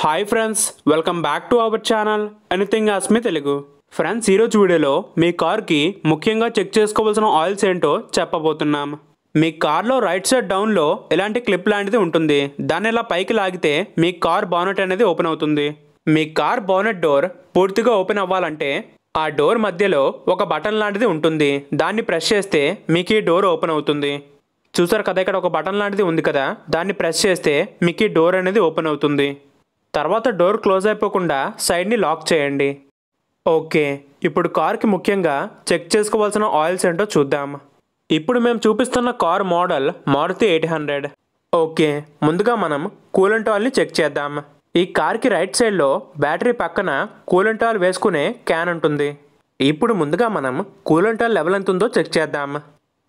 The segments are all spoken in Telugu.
hi friends welcome back to our channel anything అస్మి తెలుగు ఫ్రెండ్స్ ఈరోజు వీడియోలో మీ కార్కి ముఖ్యంగా చెక్ చేసుకోవాల్సిన ఆయిల్స్ ఏంటో చెప్పబోతున్నాం మీ కార్లో రైట్ సైడ్ డౌన్లో ఇలాంటి క్లిప్ లాంటిది ఉంటుంది దాన్ని ఇలా పైకి లాగితే మీ కార్ బానెట్ అనేది ఓపెన్ అవుతుంది మీ కార్ బానెట్ డోర్ పూర్తిగా ఓపెన్ అవ్వాలంటే ఆ డోర్ మధ్యలో ఒక బటన్ లాంటిది ఉంటుంది దాన్ని ప్రెస్ చేస్తే మీకు ఈ డోర్ ఓపెన్ అవుతుంది చూసారు కదా ఇక్కడ ఒక బటన్ లాంటిది ఉంది కదా దాన్ని ప్రెస్ చేస్తే మీకు ఈ డోర్ అనేది ఓపెన్ అవుతుంది తర్వాత డోర్ క్లోజ్ అయిపోకుండా సైడ్ని లాక్ చేయండి ఓకే ఇప్పుడు కార్కి ముఖ్యంగా చెక్ చేసుకోవాల్సిన ఆయిల్స్ ఏంటో చూద్దాం ఇప్పుడు మేము చూపిస్తున్న car model Maruti eight hundred okay ముందుగా మనం కూలెంట్ ఆయిల్ని చెక్ చేద్దాం ఈ కార్కి రైట్ సైడ్లో బ్యాటరీ పక్కన కూలెంట్ ఆయిల్ వేసుకునే క్యాన్ ఉంటుంది ఇప్పుడు ముందుగా మనం కూలెంట్ ఆయిల్ లెవెల్ ఎంత ఉందో చెక్ చేద్దాం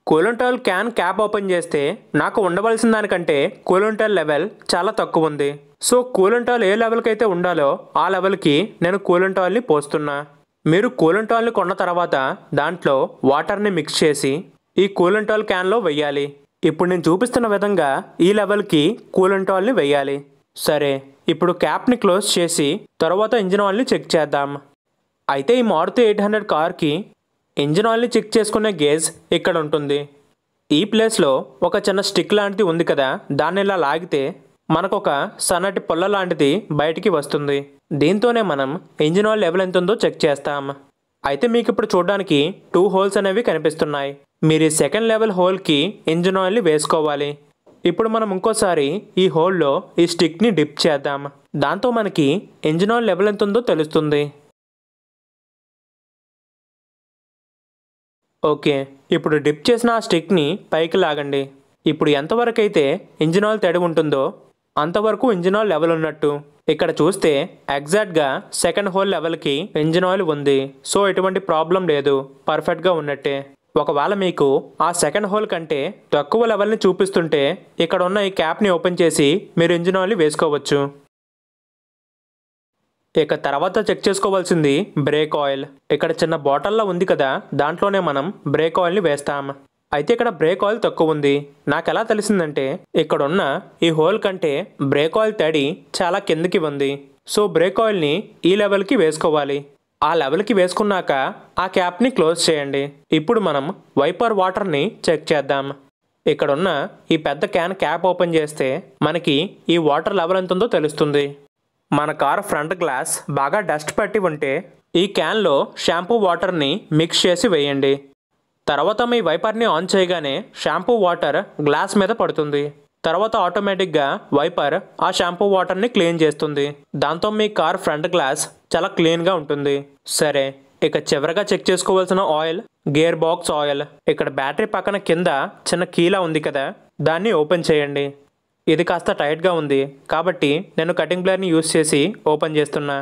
కోలంటాల్ క్యాన్ క్యాప్ ఓపెన్ చేస్తే నాకు ఉండవలసిన దానికంటే కోలంటాల్ లెవెల్ చాలా తక్కువ ఉంది సో కోలంటాల్ ఏ లెవెల్కి అయితే ఉండాలో ఆ లెవెల్కి నేను కోలంటాల్ని పోస్తున్నా మీరు కోలంటాల్ని కొన్న తర్వాత దాంట్లో వాటర్ని మిక్స్ చేసి ఈ కోలంటాల్ క్యాన్లో వెయ్యాలి ఇప్పుడు నేను చూపిస్తున్న విధంగా ఈ లెవెల్కి కూలంటాల్ని వెయ్యాలి సరే ఇప్పుడు క్యాప్ని క్లోజ్ చేసి తర్వాత ఇంజిన్ ఆయిల్ని చెక్ చేద్దాం అయితే ఈ మారుతి ఎయిట్ హండ్రెడ్ కార్కి ఇంజిన్ ఆయిల్ని చెక్ చేసుకునే గేజ్ ఇక్కడ ఉంటుంది ఈ ప్లేస్లో ఒక చిన్న స్టిక్ లాంటిది ఉంది కదా దాన్ని ఇలా లాగితే మనకు ఒక సన్నటి పొల్ల లాంటిది బయటికి వస్తుంది దీంతోనే మనం ఇంజిన్ ఆయిల్ లెవెల్ ఎంత ఉందో చెక్ చేస్తాం అయితే మీకు ఇప్పుడు చూడడానికి టూ హోల్స్ అనేవి కనిపిస్తున్నాయి మీరు సెకండ్ లెవెల్ హోల్కి ఇంజిన్ ఆయిల్ని వేసుకోవాలి ఇప్పుడు మనం ఇంకోసారి ఈ హోల్లో ఈ స్టిక్ని డిప్ చేద్దాం దాంతో మనకి ఇంజిన్ ఆయిల్ లెవెల్ ఎంత ఉందో తెలుస్తుంది ఓకే ఇప్పుడు డిప్ చేసిన ఆ స్టిక్ని పైకి లాగండి ఇప్పుడు ఎంతవరకు అయితే ఇంజిన్ ఆయిల్ తడి ఉంటుందో అంతవరకు ఇంజిన్ ఆయిల్ లెవెల్ ఉన్నట్టు ఇక్కడ చూస్తే ఎగ్జాక్ట్గా సెకండ్ హోల్ లెవెల్కి ఇంజిన్ ఆయిల్ ఉంది సో ఎటువంటి ప్రాబ్లం లేదు పర్ఫెక్ట్గా ఉన్నట్టే ఒకవేళ మీకు ఆ సెకండ్ హోల్ కంటే తక్కువ లెవెల్ని చూపిస్తుంటే ఇక్కడ ఉన్న ఈ క్యాప్ని ఓపెన్ చేసి మీరు ఇంజిన్ ఆయిల్ వేసుకోవచ్చు ఇక తర్వాత చెక్ చేసుకోవాల్సింది బ్రేక్ ఆయిల్ ఇక్కడ చిన్న బాటిల్లో ఉంది కదా దాంట్లోనే మనం బ్రేక్ ఆయిల్ని వేస్తాం అయితే ఇక్కడ బ్రేక్ ఆయిల్ తక్కువ ఉంది నాకు ఎలా తెలిసిందంటే ఇక్కడున్న ఈ హోల్ కంటే బ్రేక్ ఆయిల్ తడి చాలా కిందకి ఉంది సో బ్రేక్ ఆయిల్ని ఈ లెవెల్కి వేసుకోవాలి ఆ లెవెల్కి వేసుకున్నాక ఆ క్యాప్ని క్లోజ్ చేయండి ఇప్పుడు మనం వైపర్ వాటర్ని చెక్ చేద్దాం ఇక్కడున్న ఈ పెద్ద క్యాన్ క్యాప్ ఓపెన్ చేస్తే మనకి ఈ వాటర్ లెవెల్ ఎంత ఉందో తెలుస్తుంది మన కార్ ఫ్రంట్ గ్లాస్ బాగా డస్ట్ పట్టి ఉంటే ఈ క్యాన్లో షాంపూ వాటర్ని మిక్స్ చేసి వేయండి తర్వాత మీ వైపర్ని ఆన్ చేయగానే షాంపూ వాటర్ గ్లాస్ మీద పడుతుంది తర్వాత ఆటోమేటిక్గా వైపర్ ఆ షాంపూ వాటర్ని క్లీన్ చేస్తుంది దాంతో మీ కార్ ఫ్రంట్ గ్లాస్ చాలా క్లీన్గా ఉంటుంది సరే ఇక చివరగా చెక్ చేసుకోవాల్సిన ఆయిల్ గేర్ బాక్స్ ఆయిల్ ఇక్కడ బ్యాటరీ పక్కన కింద చిన్న కీలా ఉంది కదా దాన్ని ఓపెన్ చేయండి ఇది కాస్త టైట్గా ఉంది కాబట్టి నేను కటింగ్ బ్లేర్ని యూస్ చేసి ఓపెన్ చేస్తున్నా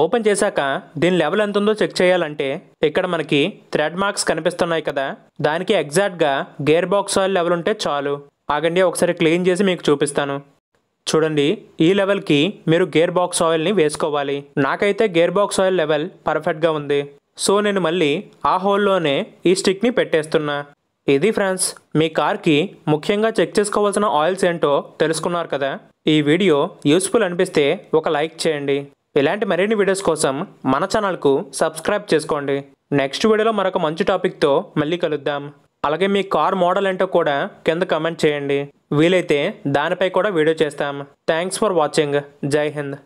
ఓపెన్ చేశాక దీని లెవెల్ ఎంత ఉందో చెక్ చేయాలంటే ఇక్కడ మనకి థ్రెడ్ మార్క్స్ కనిపిస్తున్నాయి కదా దానికి ఎగ్జాక్ట్గా గేర్ బాక్స్ ఆయిల్ లెవెల్ ఉంటే చాలు ఆగండి ఒకసారి క్లీన్ చేసి మీకు చూపిస్తాను చూడండి ఈ లెవెల్కి మీరు గేర్ బాక్స్ ఆయిల్ని వేసుకోవాలి నాకైతే గేర్ బాక్స్ ఆయిల్ లెవెల్ పర్ఫెక్ట్గా ఉంది సో నేను మళ్ళీ ఆ హోల్లోనే ఈ స్టిక్ని పెట్టేస్తున్నా ఇది ఫ్రెండ్స్ మీ కార్కి ముఖ్యంగా చెక్ చేసుకోవాల్సిన ఆయిల్స్ ఏంటో తెలుసుకున్నారు కదా ఈ వీడియో యూస్ఫుల్ అనిపిస్తే ఒక లైక్ చేయండి ఇలాంటి మరిన్ని వీడియోస్ కోసం మన ఛానల్కు సబ్స్క్రైబ్ చేసుకోండి నెక్స్ట్ వీడియోలో మరొక మంచి టాపిక్తో మళ్ళీ కలుద్దాం అలాగే మీ కార్ మోడల్ ఏంటో కూడా కింద కమెంట్ చేయండి వీలైతే దానిపై కూడా వీడియో చేస్తాం థ్యాంక్స్ ఫర్ వాచింగ్ జై హింద్